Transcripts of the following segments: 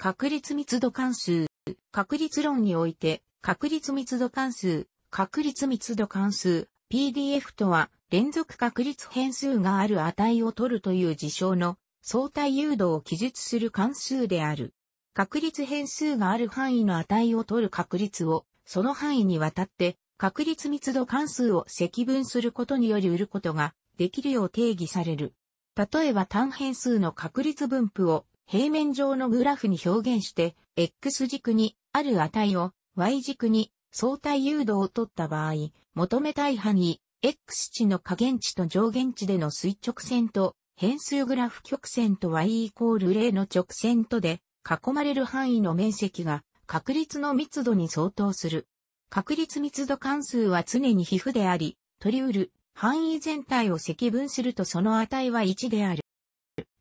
確率密度関数、確率論において、確率密度関数、確率密度関数、PDF とは、連続確率変数がある値を取るという事象の相対誘導を記述する関数である。確率変数がある範囲の値を取る確率を、その範囲にわたって、確率密度関数を積分することにより売ることができるよう定義される。例えば単変数の確率分布を平面上のグラフに表現して、X 軸にある値を Y 軸に相対誘導を取った場合、求めたい範囲、X 値の下限値と上限値での垂直線と、変数グラフ曲線と Y イコール0の直線とで、囲まれる範囲の面積が確率の密度に相当する。確率密度関数は常に皮膚であり、取り得る範囲全体を積分するとその値は1である。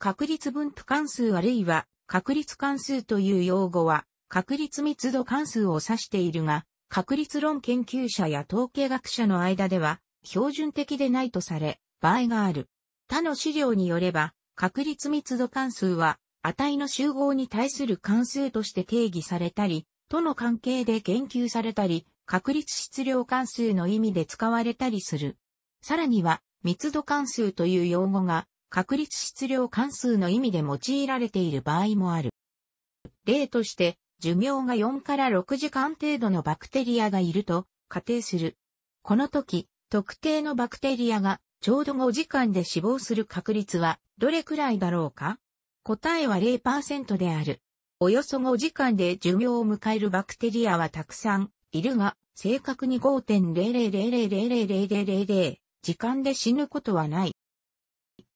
確率分布関数あるいは確率関数という用語は確率密度関数を指しているが、確率論研究者や統計学者の間では標準的でないとされ、場合がある。他の資料によれば、確率密度関数は値の集合に対する関数として定義されたり、との関係で言及されたり、確率質量関数の意味で使われたりする。さらには、密度関数という用語が確率質量関数の意味で用いられている場合もある。例として、寿命が4から6時間程度のバクテリアがいると仮定する。この時、特定のバクテリアがちょうど5時間で死亡する確率はどれくらいだろうか答えは0%である。およそ5時間で寿命を迎えるバクテリアはたくさんいるが、正確に5 0 0 0 0 0 0 0 0時間で死ぬことはない。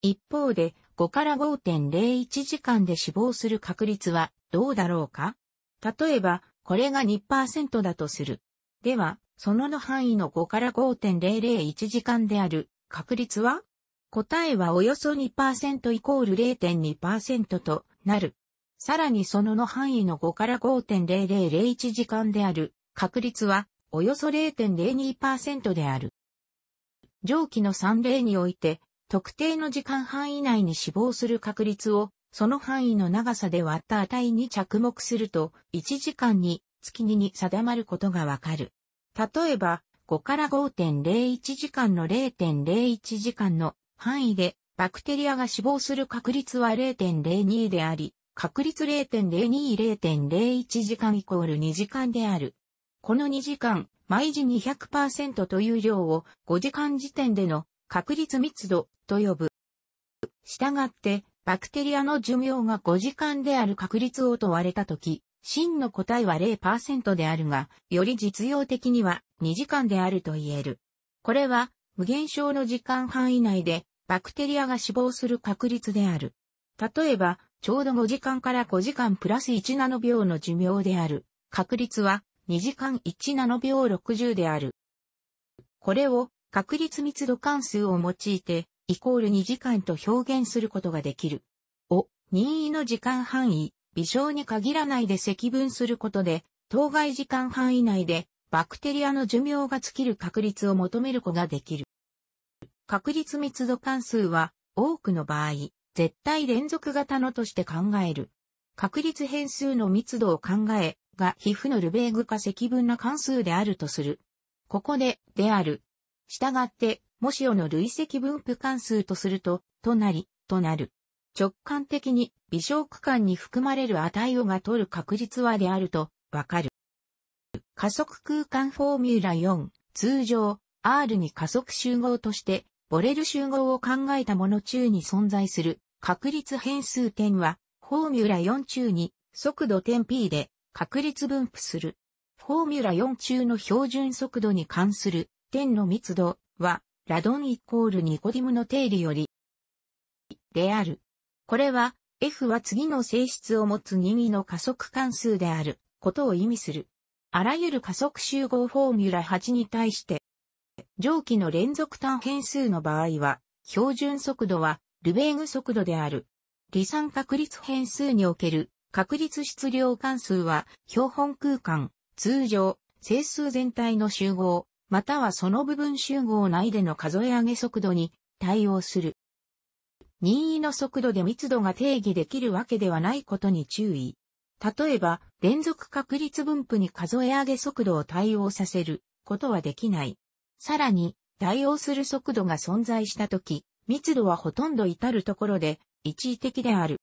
一方で、5から5.01時間で死亡する確率はどうだろうか例えば、これが2%だとする。では、そのの範囲の5から5.001時間である確率は答えはおよそ2%イコール0.2%となる。さらにそのの範囲の5から5.0001時間である確率はおよそ0.02%である。上記の3例において特定の時間範囲内に死亡する確率を、その範囲の長さで割った値に着目すると、1時間に月にに定まることがわかる。例えば、5から5.01時間の0.01時間の範囲で、バクテリアが死亡する確率は0.02であり、確率0.02-0.01時間イコール2時間である。この2時間、毎時200%という量を5時間時点での確率密度と呼ぶ。したがって、バクテリアの寿命が5時間である確率を問われたとき、真の答えは0%であるが、より実用的には2時間であると言える。これは、無限小の時間範囲内で、バクテリアが死亡する確率である。例えば、ちょうど5時間から5時間プラス1ナノ秒の寿命である。確率は2時間1ナノ秒60である。これを確率密度関数を用いて、イコール2時間と表現することができる。を、任意の時間範囲、微小に限らないで積分することで、当該時間範囲内で、バクテリアの寿命が尽きる確率を求めることができる。確率密度関数は、多くの場合、絶対連続型のとして考える。確率変数の密度を考え、が皮膚のルベーグ化積分な関数であるとする。ここで、である、従って、もしおの累積分布関数とすると、となり、となる。直感的に微小区間に含まれる値をが取る確率はであるとわかる。加速空間フォーミュラ4、通常 R に加速集合として、ボレル集合を考えたもの中に存在する確率変数点は、フォーミュラ4中に速度点 P で確率分布する。フォーミュラ4中の標準速度に関する点の密度は、ラドンイコールニコディムの定理より、である。これは、F は次の性質を持つ任意の加速関数であることを意味する。あらゆる加速集合フォーミュラ8に対して、上記の連続単変数の場合は、標準速度はルベーグ速度である。離散確率変数における確率質量関数は標本空間、通常、整数全体の集合、またはその部分集合内での数え上げ速度に対応する。任意の速度で密度が定義できるわけではないことに注意。例えば、連続確率分布に数え上げ速度を対応させることはできない。さらに、対応する速度が存在したとき、密度はほとんど至るところで一時的である。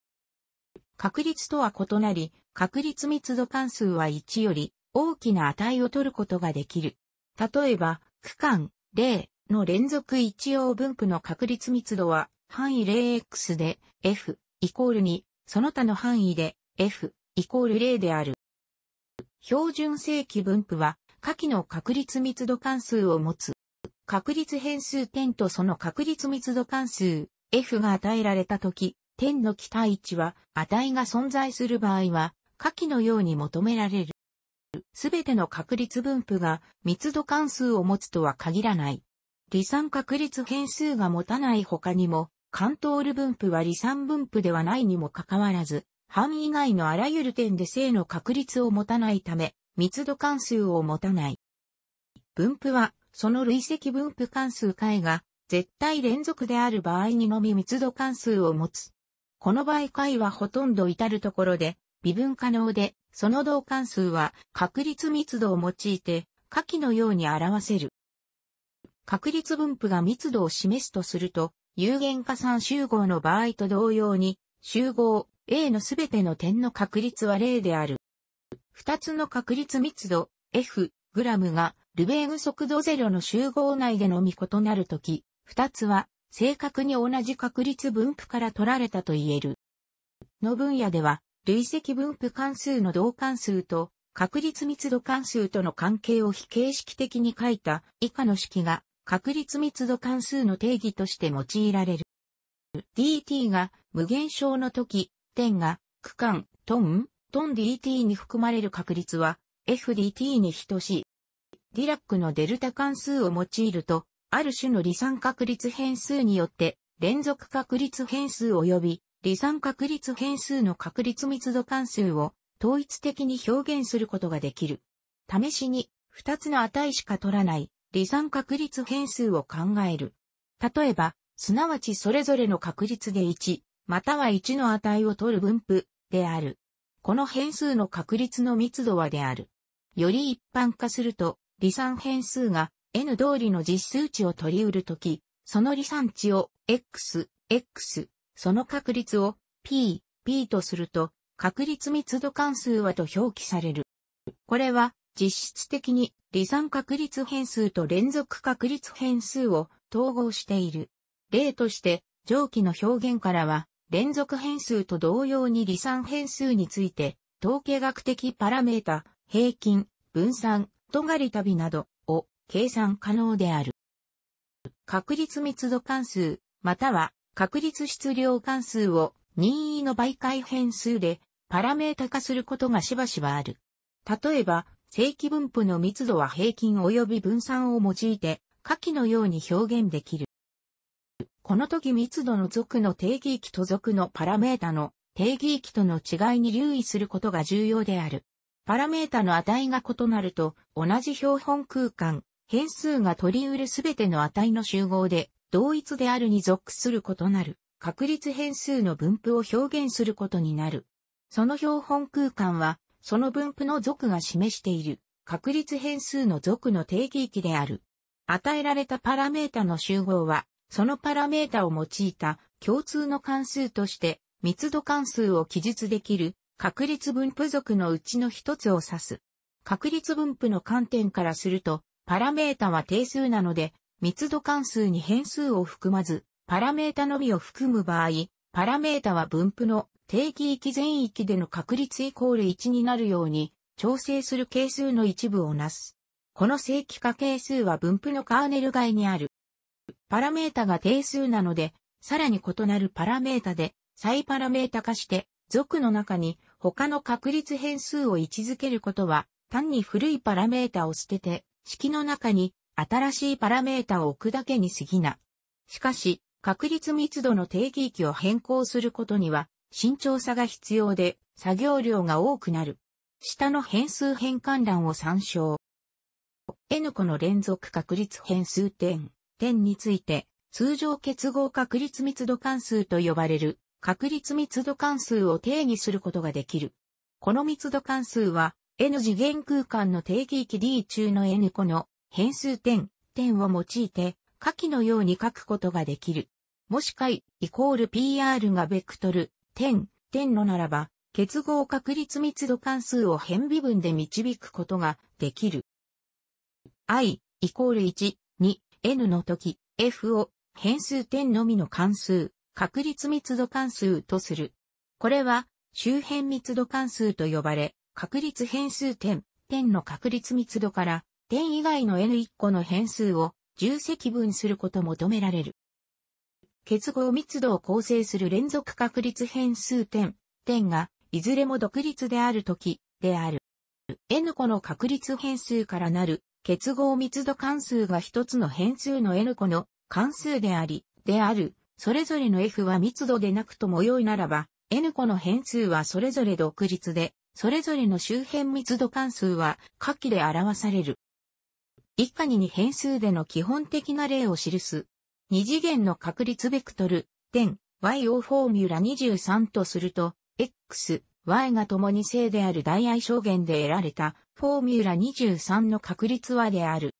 確率とは異なり、確率密度関数は1より大きな値を取ることができる。例えば、区間0の連続一応分布の確率密度は、範囲 0x で f イコール2、その他の範囲で f イコール0である。標準正規分布は、下記の確率密度関数を持つ。確率変数点とその確率密度関数 f が与えられたとき、点の期待値は値が存在する場合は、下記のように求められる。すべての確率分布が密度関数を持つとは限らない。離散確率変数が持たない他にも、カントール分布は離散分布ではないにもかかわらず、範囲外のあらゆる点で正の確率を持たないため、密度関数を持たない。分布は、その累積分布関数解が、絶対連続である場合にのみ密度関数を持つ。この場合解はほとんど至るところで、微分可能で、その同関数は確率密度を用いて下記のように表せる。確率分布が密度を示すとすると、有限加算集合の場合と同様に、集合 A のすべての点の確率は0である。二つの確率密度 F グラムがルベーグ速度0の集合内でのみ異なるとき、二つは正確に同じ確率分布から取られたと言える。の分野では、累積分布関数の同関数と確率密度関数との関係を非形式的に書いた以下の式が確率密度関数の定義として用いられる。dt が無限小の時、点が区間、トン、トン dt に含まれる確率は fdt に等しい。ディラックのデルタ関数を用いると、ある種の離散確率変数によって連続確率変数及び離散確率変数の確率密度関数を統一的に表現することができる。試しに、二つの値しか取らない離散確率変数を考える。例えば、すなわちそれぞれの確率で1、または1の値を取る分布である。この変数の確率の密度はである。より一般化すると、離散変数が n 通りの実数値を取り得るとき、その離散値を x、x、その確率を P、P とすると、確率密度関数はと表記される。これは、実質的に離散確率変数と連続確率変数を統合している。例として、上記の表現からは、連続変数と同様に離散変数について、統計学的パラメータ、平均、分散、尖り旅などを計算可能である。確率密度関数、または確率質量関数を任意の媒介変数でパラメータ化することがしばしばある。例えば、正規分布の密度は平均及び分散を用いて、下記のように表現できる。この時密度の属の定義域と属のパラメータの定義域との違いに留意することが重要である。パラメータの値が異なると、同じ標本空間、変数が取り得るすべての値の集合で、同一であるに属することなる確率変数の分布を表現することになる。その標本空間は、その分布の属が示している確率変数の属の定義域である。与えられたパラメータの集合は、そのパラメータを用いた共通の関数として密度関数を記述できる確率分布属のうちの一つを指す。確率分布の観点からすると、パラメータは定数なので、密度関数に変数を含まず、パラメータのみを含む場合、パラメータは分布の定義域全域での確率イコール1になるように、調整する係数の一部をなす。この正規化係数は分布のカーネル外にある。パラメータが定数なので、さらに異なるパラメータで再パラメータ化して、属の中に他の確率変数を位置づけることは、単に古いパラメータを捨てて、式の中に新しいパラメータを置くだけに過ぎな。しかし、確率密度の定義域を変更することには、慎重さが必要で、作業量が多くなる。下の変数変換欄を参照。N 個の連続確率変数点、点について、通常結合確率密度関数と呼ばれる確率密度関数を定義することができる。この密度関数は N 次元空間の定義域 D 中の N 個の変数点、点を用いて、下記のように書くことができる。もし解、イコール PR がベクトル、点、点のならば、結合確率密度関数を変微分で導くことができる。i、イコール1、2、n の時、f を変数点のみの関数、確率密度関数とする。これは、周辺密度関数と呼ばれ、確率変数点、点の確率密度から点以外の n1 個の変数を重積分すること求められる。結合密度を構成する連続確率変数点、点が、いずれも独立であるとき、である。n 個の確率変数からなる結合密度関数が一つの変数の n 個の関数であり、である。それぞれの f は密度でなくとも良いならば、n 個の変数はそれぞれ独立で、それぞれの周辺密度関数は下記で表される。いかにに変数での基本的な例を記す。二次元の確率ベクトル、点、y をフォーミュラ23とすると、x、y が共に正である大愛証言で得られた、フォーミュラ23の確率はである。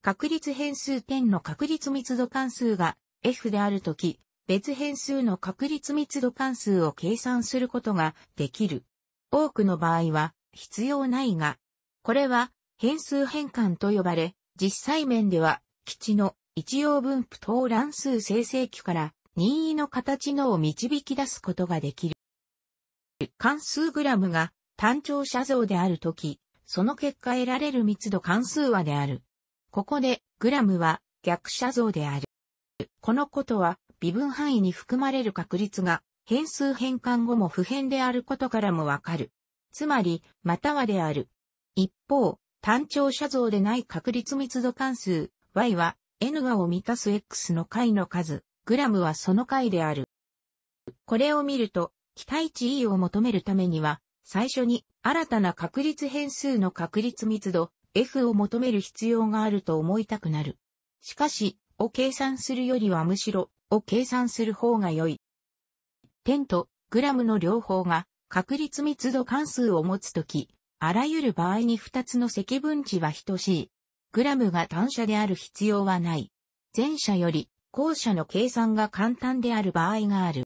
確率変数点の確率密度関数が f であるとき、別変数の確率密度関数を計算することができる。多くの場合は必要ないが、これは変数変換と呼ばれ、実際面では、基地の一応分布等乱数生成器から任意の形のを導き出すことができる。関数グラムが単調写像であるとき、その結果得られる密度関数和である。ここで、グラムは逆写像である。このことは、微分範囲に含まれる確率が変数変換後も不変であることからもわかる。つまり、またはである。一方、単調写像でない確率密度関数 y は n がを満たす x の解の数、グラムはその解である。これを見ると、期待値 E を求めるためには、最初に新たな確率変数の確率密度 F を求める必要があると思いたくなる。しかし、を計算するよりはむしろ、を計算する方が良い。点とグラムの両方が確率密度関数を持つとき、あらゆる場合に2つの積分値は等しい。グラムが単車である必要はない。前者より後者の計算が簡単である場合がある。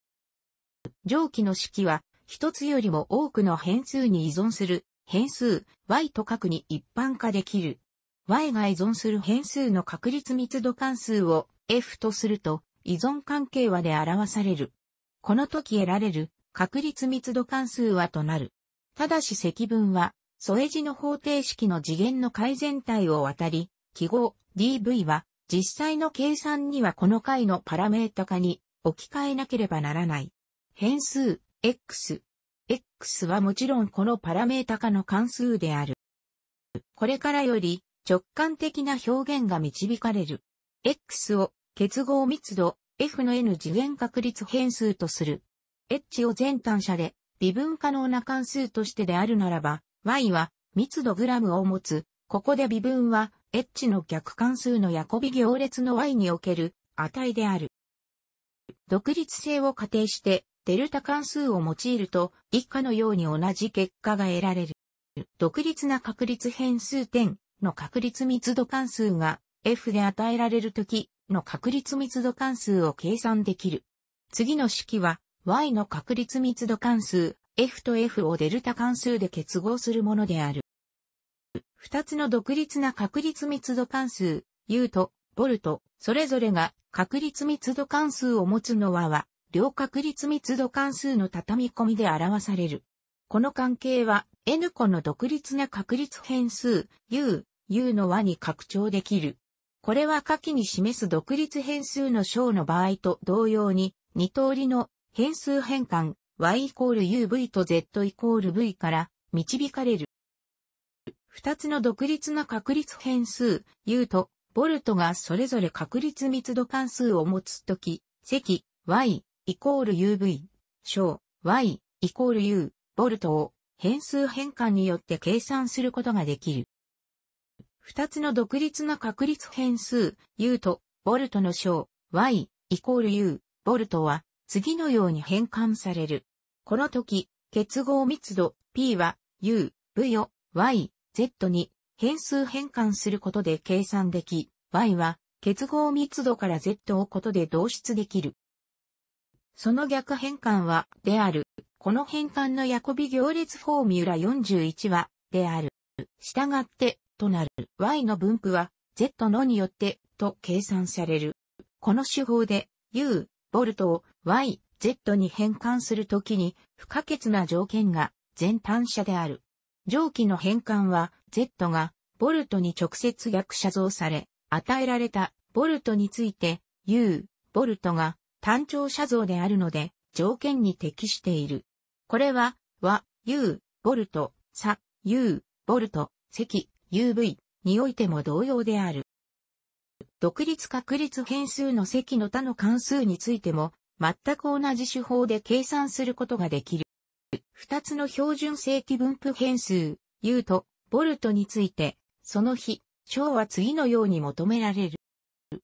上記の式は、一つよりも多くの変数に依存する変数 y と角に一般化できる。y が依存する変数の確率密度関数を f とすると依存関係和で表される。この時得られる確率密度関数和となる。ただし積分は添え字の方程式の次元の改善体を渡り、記号 dv は実際の計算にはこの解のパラメータ化に置き換えなければならない。変数 x。x はもちろんこのパラメータ化の関数である。これからより直感的な表現が導かれる。x を結合密度 f の n 次元確率変数とする。h を全単車で微分可能な関数としてであるならば、y は密度グラムを持つ。ここで微分は h の逆関数のヤコビ行列の y における値である。独立性を仮定して、デルタ関数を用いると、以下のように同じ結果が得られる。独立な確率変数点の確率密度関数が f で与えられるときの確率密度関数を計算できる。次の式は y の確率密度関数 F と F をデルタ関数で結合するものである。二つの独立な確率密度関数、U とボルト、それぞれが確率密度関数を持つの和は、両確率密度関数の畳み込みで表される。この関係は、N 個の独立な確率変数、U、U の和に拡張できる。これは下記に示す独立変数の小の場合と同様に、2通りの変数変換、y イコール uv と z イコール v から導かれる。二つの独立な確率変数 u とボルトがそれぞれ確率密度関数を持つとき、積 y イコール uv 小 y イコール u ボルトを変数変換によって計算することができる。二つの独立な確率変数 u とボルトの小 y イコール u ボルトは次のように変換される。この時、結合密度 P は U、V を Y、Z に変数変換することで計算でき、Y は結合密度から Z をことで導出できる。その逆変換は、である。この変換のヤコビ行列フォーミュラ41は、である。従って、となる。y の分布は、z のによって、と計算される。この手法で、u, ボルトを Y、Z に変換するときに不可欠な条件が全単車である。蒸気の変換は Z がボルトに直接逆写像され、与えられたボルトについて U、ボルトが単調写像であるので条件に適している。これは和、U、ボルト、さ、U、ボルト、積、UV においても同様である。独立確率変数の積の他の関数についても、全く同じ手法で計算することができる。二つの標準正規分布変数、U と、ボルトについて、その比、小は次のように求められる。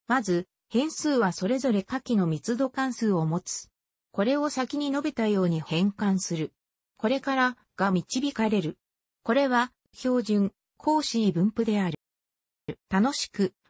まず、変数はそれぞれ下記の密度関数を持つ。これを先に述べたように変換する。これからが導かれる。これは標準、公式分布である。楽しく